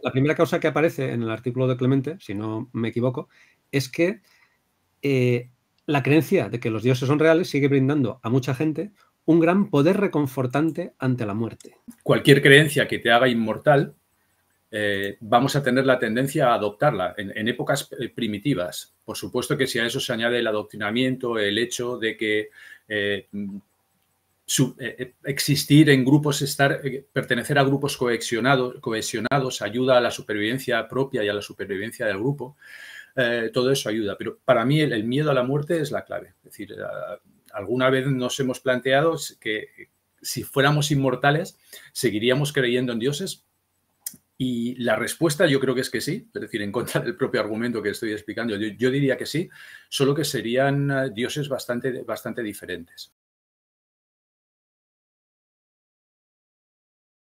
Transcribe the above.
La primera causa que aparece en el artículo de Clemente, si no me equivoco, es que eh, la creencia de que los dioses son reales sigue brindando a mucha gente un gran poder reconfortante ante la muerte. Cualquier creencia que te haga inmortal, eh, vamos a tener la tendencia a adoptarla en, épocas eh, primitivas. Por supuesto que si a eso se añade el adoctrinamiento, el hecho de que eh, eh, existir en grupos, estar, eh, pertenecer a grupos cohesionados, ayuda a la supervivencia propia y a la supervivencia del grupo. todo eso ayuda, pero para mí el, miedo a la muerte es la clave. Es decir, alguna vez nos hemos planteado que si fuéramos inmortales, ¿seguiríamos creyendo en dioses? Y la respuesta yo creo que es que sí, es decir, en contra del propio argumento que estoy explicando, yo, diría que sí, solo que serían dioses bastante, bastante diferentes.